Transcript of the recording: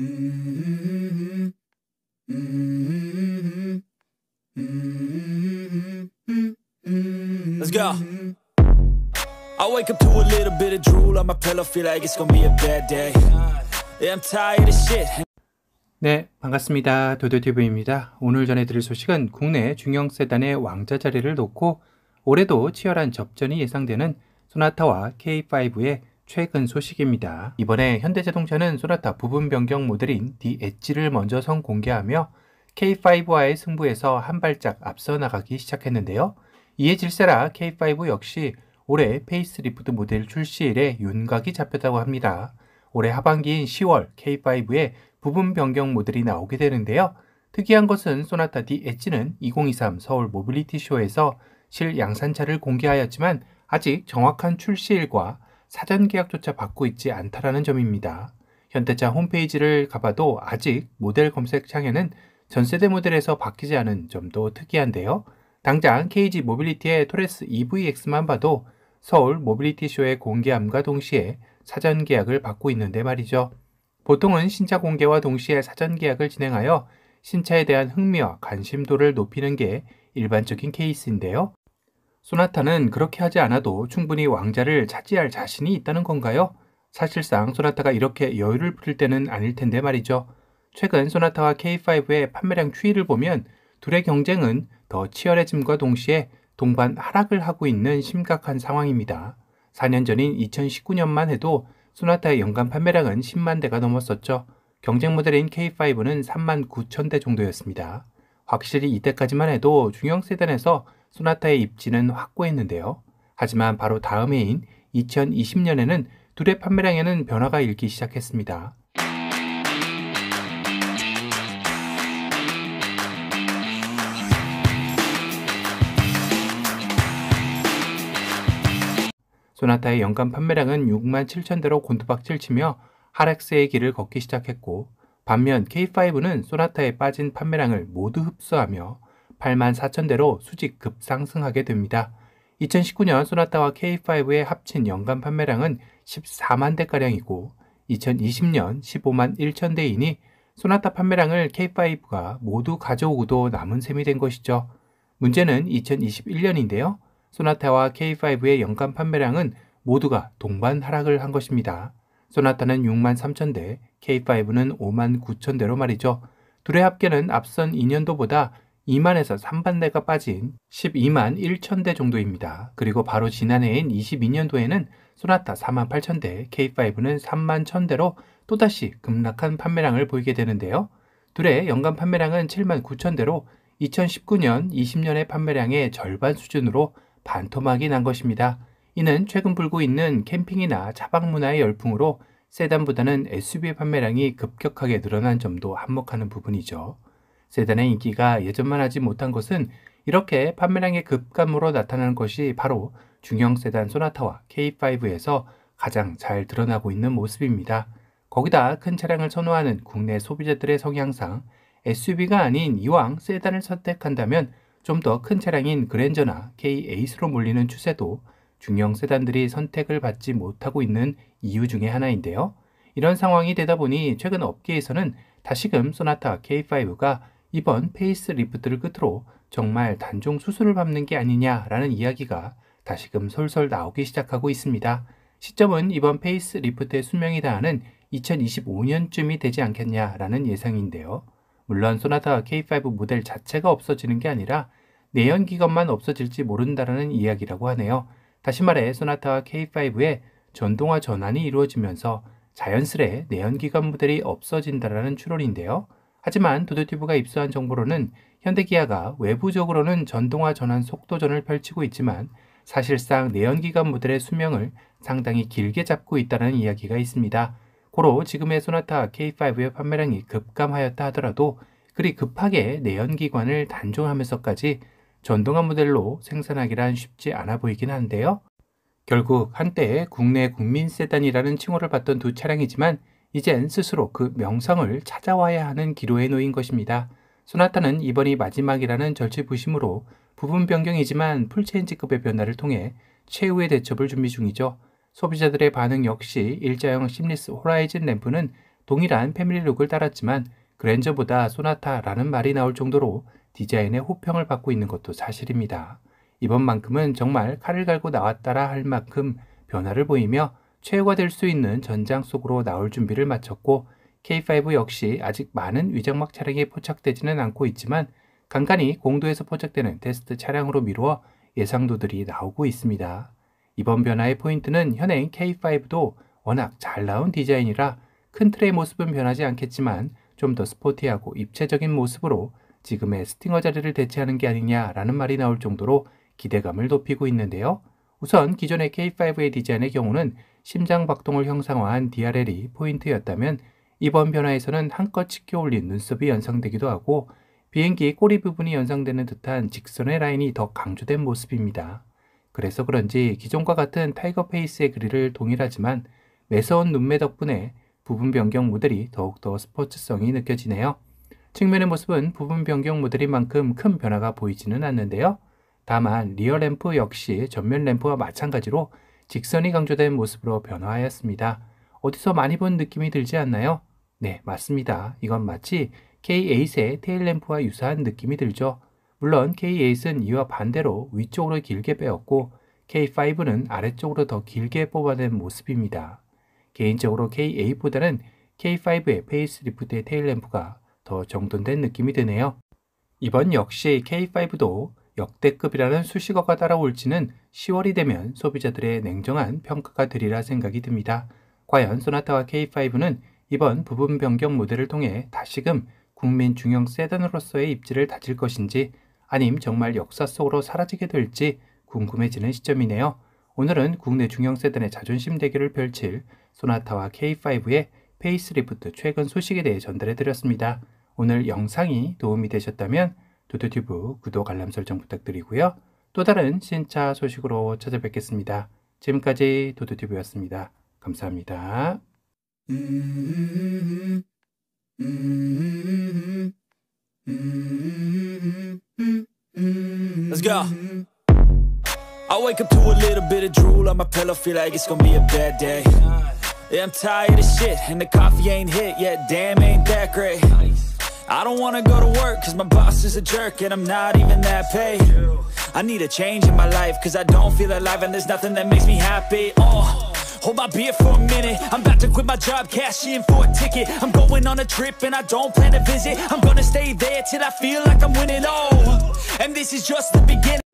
Let's go. I wake up to a little bit of drool on my pillow, feel like it's gonna be a bad day. Yeah, I'm tired of shit. 네, 반갑습니다. 도도TV입니다. 오늘 전해드릴 소식은 국내 중형 세단의 왕자 자리를 놓고 올해도 치열한 접전이 예상되는 소나타와 K5의 최근 소식입니다. 이번에 현대자동차는 소나타 부분 변경 모델인 디 엣지를 먼저 선공개하며 K5와의 승부에서 한 발짝 앞서 나가기 시작했는데요. 이에 질세라 K5 역시 올해 페이스리프트 모델 출시일에 윤곽이 잡혔다고 합니다. 올해 하반기인 10월 k 5에 부분 변경 모델이 나오게 되는데요. 특이한 것은 소나타 디 엣지는 2023 서울 모빌리티 쇼에서 실 양산차를 공개하였지만 아직 정확한 출시일과 사전 계약조차 받고 있지 않다라는 점입니다. 현대차 홈페이지를 가봐도 아직 모델 검색창에는 전세대 모델에서 바뀌지 않은 점도 특이한데요. 당장 KG 모빌리티의 토레스 EVX만 봐도 서울 모빌리티쇼의 공개함과 동시에 사전 계약을 받고 있는데 말이죠. 보통은 신차 공개와 동시에 사전 계약을 진행하여 신차에 대한 흥미와 관심도를 높이는 게 일반적인 케이스인데요. 소나타는 그렇게 하지 않아도 충분히 왕자를 차지할 자신이 있다는 건가요? 사실상 소나타가 이렇게 여유를 부릴 때는 아닐 텐데 말이죠. 최근 소나타와 K5의 판매량 추이를 보면 둘의 경쟁은 더 치열해짐과 동시에 동반 하락을 하고 있는 심각한 상황입니다. 4년 전인 2019년만 해도 소나타의 연간 판매량은 10만 대가 넘었었죠. 경쟁 모델인 K5는 3만 9천 대 정도였습니다. 확실히 이때까지만 해도 중형 세단에서 소나타의 입지는 확고했는데요. 하지만 바로 다음 해인 2020년에는 둘의 판매량에는 변화가 일기 시작했습니다. 소나타의 연간 판매량은 6만 7천 대로 곤두박질 치며 하락세의 길을 걷기 시작했고 반면 K5는 소나타에 빠진 판매량을 모두 흡수하며 8만 4천 대로 수직 급상승하게 됩니다. 2019년 소나타와 K5의 합친 연간 판매량은 14만 대가량이고 2020년 15만 1천 대이니 소나타 판매량을 K5가 모두 가져오고도 남은 셈이 된 것이죠. 문제는 2021년인데요. 소나타와 K5의 연간 판매량은 모두가 동반 하락을 한 것입니다. 소나타는 6만 3천 대, K5는 5만 9천 대로 말이죠. 둘의 합계는 앞선 2년도보다 2만에서 3반대가 빠진 12만 1천대 정도입니다. 그리고 바로 지난해인 22년도에는 소나타 4만 8천대, K5는 3만 1천대로 또다시 급락한 판매량을 보이게 되는데요. 둘의 연간 판매량은 7만 9천대로 2019년 20년의 판매량의 절반 수준으로 반토막이 난 것입니다. 이는 최근 불고 있는 캠핑이나 차박 문화의 열풍으로 세단보다는 SUV 판매량이 급격하게 늘어난 점도 한몫하는 부분이죠. 세단의 인기가 예전만 하지 못한 것은 이렇게 판매량의 급감으로 나타나는 것이 바로 중형 세단 소나타와 K5에서 가장 잘 드러나고 있는 모습입니다. 거기다 큰 차량을 선호하는 국내 소비자들의 성향상 SUV가 아닌 이왕 세단을 선택한다면 좀 더 큰 차량인 그랜저나 K8로 몰리는 추세도 중형 세단들이 선택을 받지 못하고 있는 이유 중의 하나인데요. 이런 상황이 되다 보니 최근 업계에서는 다시금 소나타 K5가 이번 페이스리프트를 끝으로 정말 단종 수술을 밟는 게 아니냐라는 이야기가 다시금 솔솔 나오기 시작하고 있습니다. 시점은 이번 페이스 리프트의 수명이 다하는 2025년쯤이 되지 않겠냐라는 예상인데요. 물론 소나타 K5 모델 자체가 없어지는 게 아니라 내연 기관만 없어질지 모른다라는 이야기라고 하네요. 다시 말해 소나타와 K5의 전동화 전환이 이루어지면서 자연스레 내연 기관 모델이 없어진다라는 추론인데요. 하지만 도도티브가 입수한 정보로는 현대기아가 외부적으로는 전동화 전환 속도전을 펼치고 있지만 사실상 내연기관 모델의 수명을 상당히 길게 잡고 있다는 이야기가 있습니다. 고로 지금의 소나타 K5의 판매량이 급감하였다 하더라도 그리 급하게 내연기관을 단종하면서까지 전동화 모델로 생산하기란 쉽지 않아 보이긴 한데요. 결국 한때 국내 국민 세단이라는 칭호를 받던 두 차량이지만 이젠 스스로 그 명성을 찾아와야 하는 기로에 놓인 것입니다. 소나타는 이번이 마지막이라는 절체부심으로 부분 변경이지만 풀체인지급의 변화를 통해 최후의 대첩을 준비 중이죠. 소비자들의 반응 역시 일자형 심리스 호라이즌 램프는 동일한 패밀리룩을 따랐지만 그랜저보다 소나타라는 말이 나올 정도로 디자인의 호평을 받고 있는 것도 사실입니다. 이번만큼은 정말 칼을 갈고 나왔다라 할 만큼 변화를 보이며 최고가될수 있는 전장 속으로 나올 준비를 마쳤고 K5 역시 아직 많은 위장막 차량에 포착되지는 않고 있지만 간간히 공도에서 포착되는 테스트 차량으로 미루어 예상도들이 나오고 있습니다. 이번 변화의 포인트는 현행 K5도 워낙 잘 나온 디자인이라 큰 틀의 모습은 변하지 않겠지만 좀 더 스포티하고 입체적인 모습으로 지금의 스팅어 자리를 대체하는 게 아니냐라는 말이 나올 정도로 기대감을 높이고 있는데요. 우선 기존의 K5의 디자인의 경우는 심장박동을 형상화한 DRL이 포인트였다면 이번 변화에서는 한껏 치켜 올린 눈썹이 연상되기도 하고 비행기 꼬리 부분이 연상되는 듯한 직선의 라인이 더 강조된 모습입니다. 그래서 그런지 기존과 같은 타이거 페이스의 그릴을 동일하지만 매서운 눈매 덕분에 부분 변경 모델이 더욱더 스포츠성이 느껴지네요. 측면의 모습은 부분 변경 모델인 만큼 큰 변화가 보이지는 않는데요. 다만 리어 램프 역시 전면 램프와 마찬가지로 직선이 강조된 모습으로 변화하였습니다. 어디서 많이 본 느낌이 들지 않나요? 네, 맞습니다. 이건 마치 K8의 테일 램프와 유사한 느낌이 들죠. 물론 K8은 이와 반대로 위쪽으로 길게 빼었고 K5는 아래쪽으로 더 길게 뽑아낸 모습입니다. 개인적으로 K8보다는 K5의 페이스리프트의 테일 램프가 더 정돈된 느낌이 드네요. 이번 역시 K5도 역대급이라는 수식어가 따라올지는 10월이 되면 소비자들의 냉정한 평가가 되리라 생각이 듭니다. 과연 소나타와 K5는 이번 부분 변경 모델을 통해 다시금 국민 중형 세단으로서의 입지를 다질 것인지 아님 정말 역사 속으로 사라지게 될지 궁금해지는 시점이네요. 오늘은 국내 중형 세단의 자존심 대결을 펼칠 소나타와 K5의 페이스리프트 최근 소식에 대해 전달해드렸습니다. 오늘 영상이 도움이 되셨다면 두두튜브 구독 알람 설정 부탁드리고요. 또 다른 신차 소식으로 찾아뵙겠습니다. 지금까지 도드튜브였습니다. 감사합니다. Let's go. I wake up to a little bit of drool on my pillow, feel like it's gonna be a bad day. Yeah, I'm tired of shit, and the coffee ain't hit yet. Damn, ain't that great. I don't wanna go to work cause my boss is a jerk and I'm not even that paid I need a change in my life cause I don't feel alive and there's nothing that makes me happy Oh, hold my beer for a minute I'm about to quit my job, cash in for a ticket I'm going on a trip and I don't plan to visit I'm gonna stay there till I feel like I'm winning Oh, and this is just the beginning